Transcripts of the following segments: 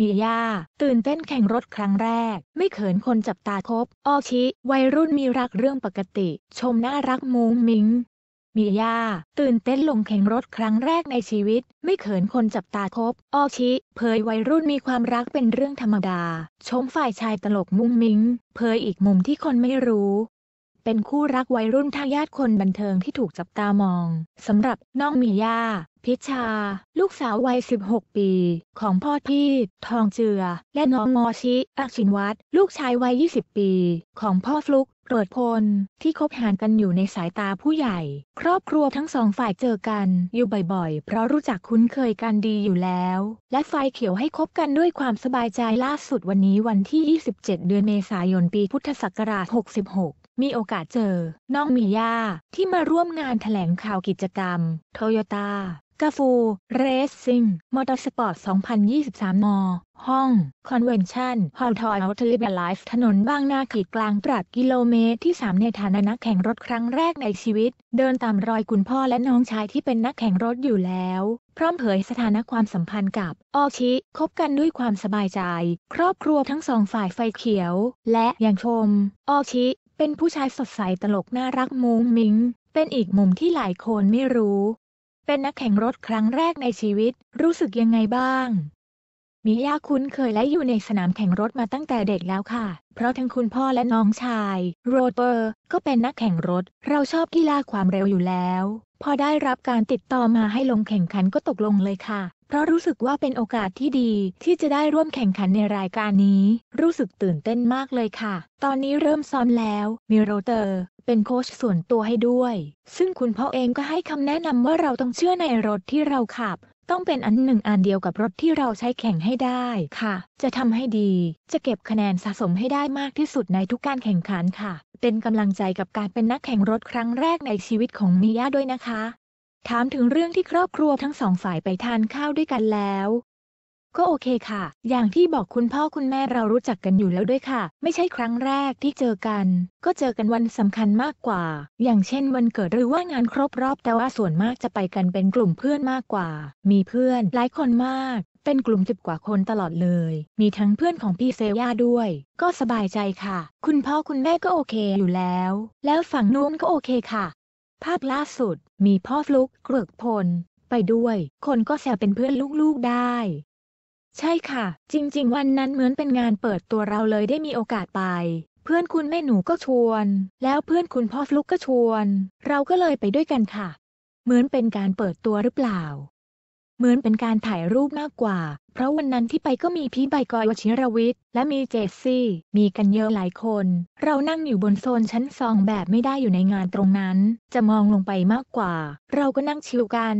มิยาตื่นเต้นแข่งรถครั้งแรก ไม่เขินคนจับตาคบออชิวัยรุ่นมีรักเรื่องปกติ ชมน่ารักมุ้งมิ้งมิยาตื่นเต้นลงแข่งรถครั้งแรกในชีวิต ไม่เขินคนจับตาคบออชิเผยวัยรุ่นมีความรักเป็นเรื่องธรรมดาชมฝ่ายชายตลกมุ้งมิ้งเผยอีกมุมที่คนไม่รู้ เป็นคู่รักวัยรุ่นทายาทคนบันเทิงที่ถูกจับตามองสำหรับน้องมีย่าพิชาลูกสาววัย 16 ปี ของพ่อพี่ทองเจือ และน้องมอชิ อักชินวัตรลูกชายวัย 20 ปี ของพ่อฟลุกเกิดพล ที่คบหานกันอยู่ในสายตาผู้ใหญ่ ครอบครัวทั้งสองฝ่ายเจอกันอยู่บ่อยๆ เพราะรู้จักคุ้นเคยกันดีอยู่แล้ว และไฟเขียวให้คบกันด้วยความสบายใจล่าสุดวันนี้วันที่ 27 เดือนเมษายนปีพุทธศักราช 66 มีโอกาสเจอ น้องมีย่าที่มาร่วมงานถแถลงข่าวกิจกรรมโตโยต้ากาฟู เรสซิ่ง มอเตอร์สปอร์ต 2023 ม ห้อง คอนเวนชั่นฮอลทอยอัลทลิบไลฟ์ ถนนบางนาขีดกลาง ปรับกิโลเมตรที่ 3 ในฐานะนักแข่งรถครั้งแรกในชีวิต เดินตามรอยคุณพ่อและน้องชายที่เป็นนักแข่งรถอยู่แล้ว พร้อมเผยสถานะความสัมพันธ์กับ ออชิคบกันด้วยความสบายใจ ครอบครัวทั้งสองฝ่ายไฟเขียว และยังชมออชิ เป็นผู้ชายสดใสตลกน่ารักมุ้งมิ้งเป็นอีกมุมที่หลายคนไม่รู้เป็นนักแข่งรถครั้งแรกในชีวิต รู้สึกยังไงบ้างมิยาคุ้นเคยและอยู่ในสนามแข่งรถมาตั้งแต่เด็กแล้วค่ะ เพราะทั้งคุณพ่อและน้องชาย โรเตอร์ ก็เป็นนักแข่งรถ เราชอบกีฬาความเร็วอยู่แล้ว พอได้รับการติดต่อมาให้ลงแข่งขันก็ตกลงเลยค่ะ เพราะรู้สึกว่าเป็นโอกาสที่ดี ที่จะได้ร่วมแข่งขันในรายการนี้ รู้สึกตื่นเต้นมากเลยค่ะ ตอนนี้เริ่มซ้อมแล้ว มิโรเตอร์เป็นโค้ชส่วนตัวให้ด้วย ซึ่งคุณพ่อเองก็ให้คำแนะนำว่าเราต้องเชื่อในรถที่เราขับ ต้องเป็นอันหนึ่งอันเดียวกับรถที่เราใช้แข่งให้ได้ค่ะ จะทำให้ดี จะเก็บคะแนนสะสมให้ได้มากที่สุดในทุกการแข่งขันค่ะ เป็นกำลังใจกับการเป็นนักแข่งรถครั้งแรกในชีวิตของมิยาด้วยนะคะ ถามถึงเรื่องที่ครอบครัวทั้งสองฝ่ายไปทานข้าวด้วยกันแล้วก็โอเคค่ะ อย่างที่บอกคุณพ่อคุณแม่เรารู้จักกันอยู่แล้วด้วยค่ะ ไม่ใช่ครั้งแรกที่เจอกัน ก็เจอกันวันสำคัญมากกว่า อย่างเช่นวันเกิดหรือว่างานครบรอบ แต่ว่าส่วนมากจะไปกันเป็นกลุ่มเพื่อนมากกว่า มีเพื่อนหลายคนมาก เป็นกลุ่มสิบกว่าคนตลอดเลย มีทั้งเพื่อนของพี่เซย่าด้วย ก็สบายใจค่ะ คุณพ่อคุณแม่ก็โอเค อยู่แล้ว แล้วฝั่งนู้นก็โอเคค่ะ ภาพล่าสุด มีพ่อฟลุกเกลือกพลไปด้วย คนก็แซวเป็นเพื่อนลูกๆได้ใช่ค่ะ จริงๆ วันนั้นเหมือนเป็นงานเปิดตัวเราเลยได้มีโอกาสไป เพื่อนคุณแม่หนูก็ชวน แล้วเพื่อนคุณพ่อฟลุกก็ชวน เราก็เลยไปด้วยกันค่ะ เหมือนเป็นการเปิดตัวหรือเปล่า เหมือนเป็นการถ่ายรูปมากกว่า เพราะวันนั้นที่ไปก็มีพี่ใบกอยวชิรวิทย์ และมีเจสซี่ มีกันเยอะหลายคน เรานั่งอยู่บนโซนชั้นสองแบบไม่ได้อยู่ในงานตรงนั้น จะมองลงไปมากกว่า เราก็นั่งชิลกัน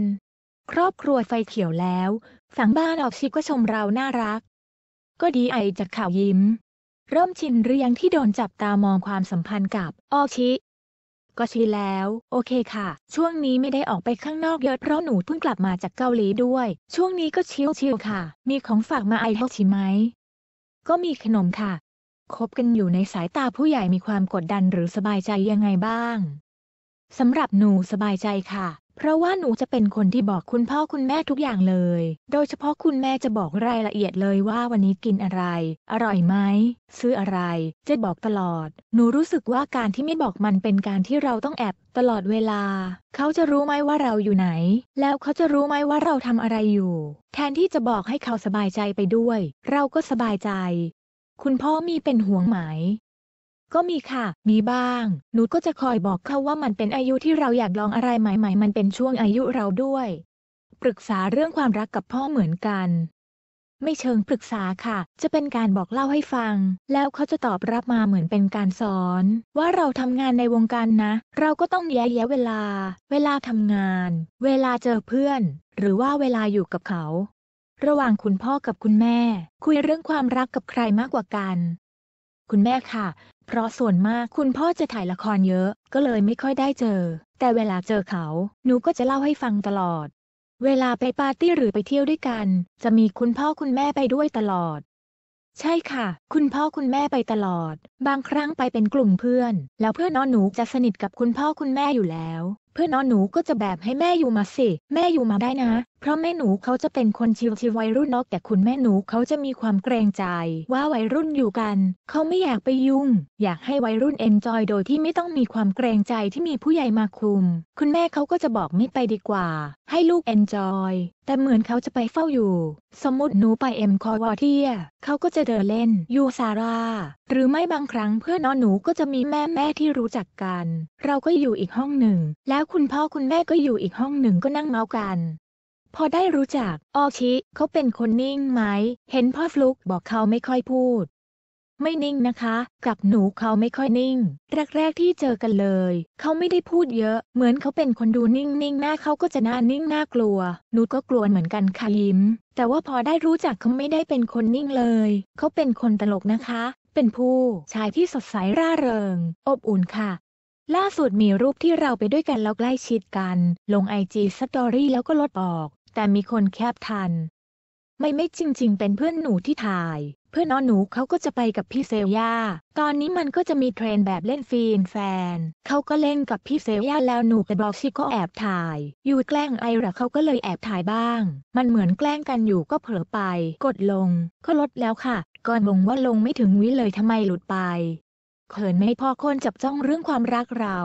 ครอบครัวไฟเขียวแล้ว ฝั่งบ้านออกชิก็ชมเราน่ารัก ก็ดีไอจากข่าวยิ้ม เริ่ม ชินหรือยังที่โดนจับตามองความสัมพันธ์กับออกชิก็ชิแล้ว โอเคค่ะ ช่วงนี้ไม่ได้ออกไปข้างนอกเยอะเพราะหนูเพิ่งกลับมาจากเกาหลีด้วย ช่วงนี้ก็ชิลๆค่ะ มีของฝากมาไอเ่าชิไหม ก็มีขนมค่ะ คบกันอยู่ในสายตาผู้ใหญ่มีความกดดันหรือสบายใจยังไงบ้างสำหรับหนูสบายใจค่ะเพราะว่าหนูจะเป็นคนที่บอกคุณพ่อคุณแม่ทุกอย่างเลย โดยเฉพาะคุณแม่จะบอกรายละเอียดเลยว่าวันนี้กินอะไร อร่อยไหมซื้ออะไร จะบอกตลอด หนูรู้สึกว่าการที่ไม่บอกมันเป็นการที่เราต้องแอบตลอดเวลา เขาจะรู้ไหมว่าเราอยู่ไหน แล้วเขาจะรู้ไหมว่าเราทำอะไรอยู่ แทนที่จะบอกให้เขาสบายใจไปด้วย เราก็สบายใจ คุณพ่อมีเป็นห่วงไหมก็มีค่ะ มีบ้างหนูก็จะคอยบอกเขาว่ามันเป็นอายุที่เราอยากลองอะไรใหม่ๆ มันเป็นช่วงอายุเราด้วย ปรึกษาเรื่องความรักกับพ่อเหมือนกัน ไม่เชิงปรึกษาค่ะ จะเป็นการบอกเล่าให้ฟัง แล้วเขาจะตอบรับมาเหมือนเป็นการสอน ว่าเราทำงานในวงการนะ เราก็ต้องแยะแยะเวลา เวลาทำงาน เวลาเจอเพื่อน หรือว่าเวลาอยู่กับเขา ระหว่างคุณพ่อกับคุณแม่ คุยเรื่องความรักกับใครมากกว่ากัน คุณแม่ค่ะเพราะส่วนมากคุณพ่อจะถ่ายละครเยอะ ก็เลยไม่ค่อยได้เจอ แต่เวลาเจอเขาหนูก็จะเล่าให้ฟังตลอด เวลาไปปาร์ตี้หรือไปเที่ยวด้วยกัน จะมีคุณพ่อคุณแม่ไปด้วยตลอด ใช่ค่ะ คุณพ่อคุณแม่ไปตลอด บางครั้งไปเป็นกลุ่มเพื่อน แล้วเพื่อนน้องหนูจะสนิทกับคุณพ่อคุณแม่อยู่แล้ว เพื่อนน้องหนูก็จะแบบให้แม่อยู่มาสิ แม่อยู่มาได้นะเพราะแม่หนูเขาจะเป็นคนชิวชิววัยรุ่นนอกแต่คุณแม่หนูเขาจะมีความเกรงใจ ว่าวัยรุ่นอยู่กันเขาไม่อยากไปยุ่ง อยากให้วัยรุ่นเอนจอยโดยที่ไม่ต้องมีความเกรงใจที่มีผู้ใหญ่มาคุม คุณแม่เขาก็จะบอกไม่ไปดีกว่า ให้ลูกเอนจอยแต่เหมือนเขาจะไปเฝ้าอยู่ สมมติหนูไปเอ็มคอวอเทียเขาก็จะเดินเล่นยูซาร่าหรือไม่บางครั้ง เพื่อนอนหนูก็จะมีแม่แม่ที่รู้จักกัน เราก็อยู่อีกห้องหนึ่ง แล้วคุณพ่อคุณแม่ก็อยู่อีกห้องหนึ่งก็นั่งเมาส์กันพอได้รู้จักออชิ เขาเป็นคนนิ่งไหมเห็นพ่อฟลุกบอกเขาไม่ค่อยพูด ไม่นิ่งนะคะ กับหนูเขาไม่ค่อยนิ่ง แรก ๆที่เจอกันเลย เขาไม่ได้พูดเยอะ เหมือนเขาเป็นคนดูนิ่งๆหน้าเขาก็จะน่านิ่งน่ากลัว หนูก็กลัวเหมือนกันค่ะยิ้มแต่ว่าพอได้รู้จักเขาไม่ได้เป็นคนนิ่งเลย เขาเป็นคนตลกนะคะ เป็นผู้ชายที่สดใสร่าเริง อบอุ่นค่ะ ล่าสุดมีรูปที่เราไปด้วยกันแล้วใกล้ชิดกัน ลงไอจีสตอรี่แล้วก็ลดออกแต่มีคนแคบทัน ไม่ไม่จริง ๆ เป็นเพื่อนหนูที่ถ่าย เพื่อนน้องหนูเขาก็จะไปกับพี่เซลยาตอนนี้มันก็จะมีเทรนแบบเล่นฟีนแฟนเขาก็เล่นกับพี่เซลยาแล้วหนูแตบบอกชิก็แอบถ่าย อยู่แกล้งไอระเขาก็เลยแอบถ่ายบ้าง มันเหมือนแกล้งกันอยู่ก็เผลอไป กดลง ก็ลดแล้วค่ะก่อนลงว่าลงไม่ถึงวิเลยทำไมหลุดไปเขินไม่พอคนจับจ้องเรื่องความรักเรา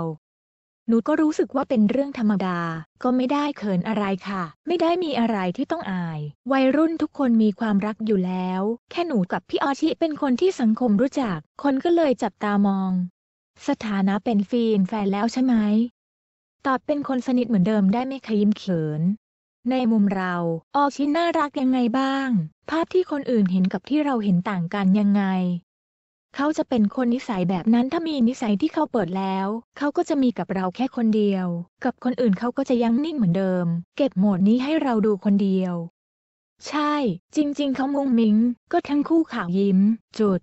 หนูก็รู้สึกว่าเป็นเรื่องธรรมดา ก็ไม่ได้เขินอะไรค่ะ ไม่ได้มีอะไรที่ต้องอาย วัยรุ่นทุกคนมีความรักอยู่แล้ว แค่หนูกับพี่อชิเป็นคนที่สังคมรู้จัก คนก็เลยจับตามอง สถานะเป็นฟีนแฟนแล้วใช่ไหม ตอบเป็นคนสนิทเหมือนเดิมได้ไม่ขยิ้มเขิน ในมุมเรา ออชิ น่ารักยังไงบ้าง ภาพที่คนอื่นเห็นกับที่เราเห็นต่างกันยังไงเขาจะเป็นคนนิสัยแบบนั้นถ้ามีนิสัยที่เขาเปิดแล้ว เขาก็จะมีกับเราแค่คนเดียว กับคนอื่นเขาก็จะยังนิ่งเหมือนเดิม เก็บโหมดนี้ให้เราดูคนเดียว ใช่ จริงๆ เขามุงมิงก็ทั้งคู่ข่าวยิ้มจุด